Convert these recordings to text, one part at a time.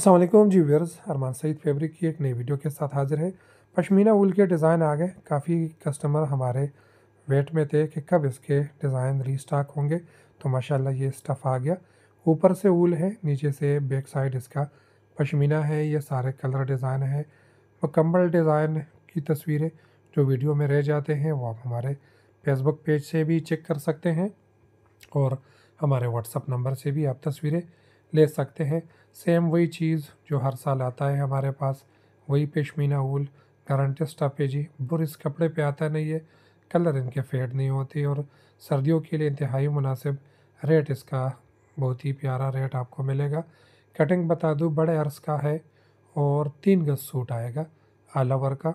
असलम जी व्यर्स अरमान सईद फैब्रिक की एक नई वीडियो के साथ हाजिर है पशमीना वूल के डिज़ाइन आ गए काफ़ी कस्टमर हमारे वेट में थे कि कब इसके डिज़ाइन रीस्टॉक होंगे तो माशाल्लाह ये स्टफ़ आ गया ऊपर से वूल है नीचे से बैक साइड इसका पशमीना है ये सारे कलर डिज़ाइन है मुकम्मल डिज़ाइन की तस्वीरें जो वीडियो में रह जाते हैं वो आप हमारे फेसबुक पेज से भी चेक कर सकते हैं और हमारे व्हाट्सअप नंबर से भी आप तस्वीरें ले सकते हैं सेम वही चीज़ जो हर साल आता है हमारे पास वही पेशमीना ऊल गारंटी स्टफ है जी बुर इस कपड़े पे आता नहीं है कलर इनके फेड नहीं होते और सर्दियों के लिए इंतहाई मुनासिब रेट इसका बहुत ही प्यारा रेट आपको मिलेगा कटिंग बता दूँ बड़े अर्स का है और तीन गज सूट आएगा आलावर का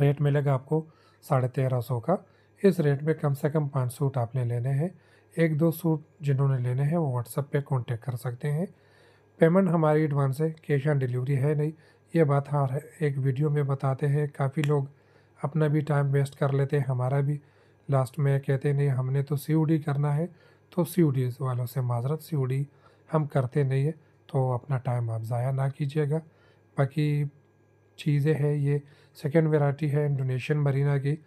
रेट मिलेगा आपको साढ़े तेरह सौ का इस रेट में कम से कम पाँच सूट आपने लेने हैं एक दो सूट जिन्होंने लेने हैं वो व्हाट्सअप पे कांटेक्ट कर सकते हैं पेमेंट हमारी एडवांस है कैश ऑन डिलीवरी है नहीं ये बात है हाँ, एक वीडियो में बताते हैं काफ़ी लोग अपना भी टाइम वेस्ट कर लेते हैं हमारा भी लास्ट में कहते नहीं हमने तो सी करना है तो सी वालों से माजरत सी हम करते नहीं है तो अपना टाइम आप ज़ाया ना कीजिएगा बाकी चीज़ें हैं ये सेकेंड वेराइटी है इंडोनेशियन मरीना की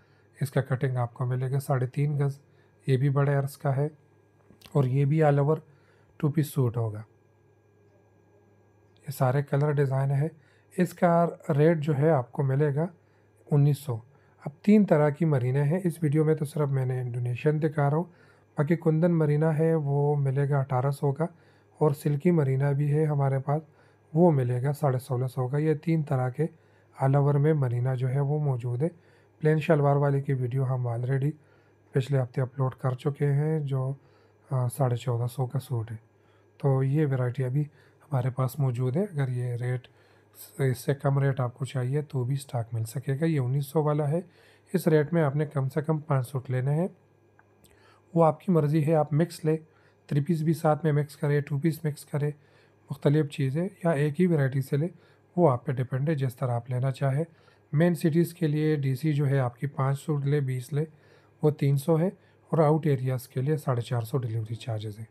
इसका कटिंग आपको मिलेगा साढ़े तीन गज़ ये भी बड़े अर्स का है और ये भी all over two piece suit होगा ये सारे कलर डिज़ाइन है इसका रेट जो है आपको मिलेगा 1900 अब तीन तरह की मरीने हैं इस वीडियो में तो सिर्फ मैंने इंडोनेशियन दिखा रहा हूँ बाकी कुंदन मरीना है वो मिलेगा अठारह सौ का और सिल्की मरीना भी है हमारे पास वो मिलेगा साढ़े सोलह सौ का ये तीन तरह के ओवर में मरीना जो है वो मौजूद है प्लेन शलवार वाले की वीडियो हम ऑलरेडी पिछले हफ्ते अपलोड कर चुके हैं जो साढ़े चौदह सौ का सूट है तो ये वैरायटी अभी हमारे पास मौजूद है अगर ये रेट इससे कम रेट आपको चाहिए तो भी स्टॉक मिल सकेगा ये उन्नीस सौ वाला है इस रेट में आपने कम से कम पाँच सूट लेने हैं वो आपकी मर्ज़ी है आप मिक्स ले थ्री पीस भी साथ में मिक्स करें टू पीस मिक्स करें मुख्तलिफ़ चीज़ें या एक ही वैरायटी से लें वो आप पे डिपेंड है जिस तरह आप लेना चाहें मेन सिटीज़ के लिए डीसी जो है आपकी पाँच सूट ले बीस ले वो तीन सौ है और आउट एरियाज़ के लिए साढ़े चार सौ डिलीवरी चार्जेस है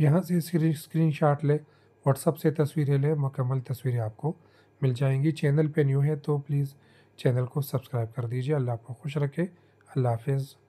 यहाँ से स्क्रीन शॉट ले व्हाट्सअप से तस्वीरें ले मुकम्मल तस्वीरें आपको मिल जाएंगी चैनल पे न्यू है तो प्लीज़ चैनल को सब्सक्राइब कर दीजिए अल्लाह आपको खुश रखे अल्लाह हाफिज़